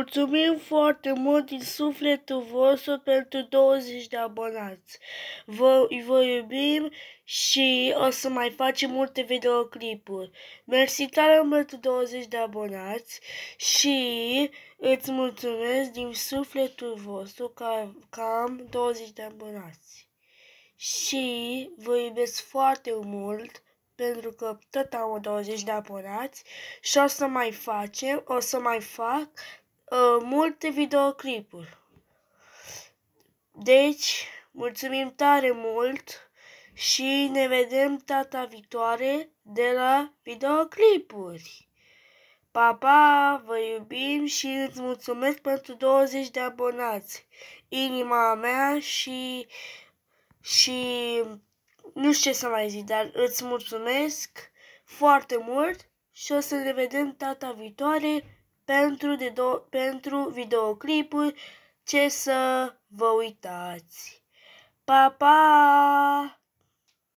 Mulțumim foarte mult din sufletul vostru pentru 20 de abonați. Vă, vă iubim și o să mai facem multe videoclipuri. Mersi tare pentru 20 de abonați și îți mulțumesc din sufletul vostru că, că am 20 de abonați. Și vă iubesc foarte mult pentru că tot am 20 de abonați și o să mai facem, o să mai fac Uh, multe videoclipuri. Deci, mulțumim tare mult și ne vedem data viitoare de la videoclipuri. Pa, pa, vă iubim și îți mulțumesc pentru 20 de abonați. Inima mea și, și nu știu ce să mai zic, dar îți mulțumesc foarte mult și o să ne vedem data viitoare pentru, de do- pentru videoclipul ce să vă uitați. Pa, pa!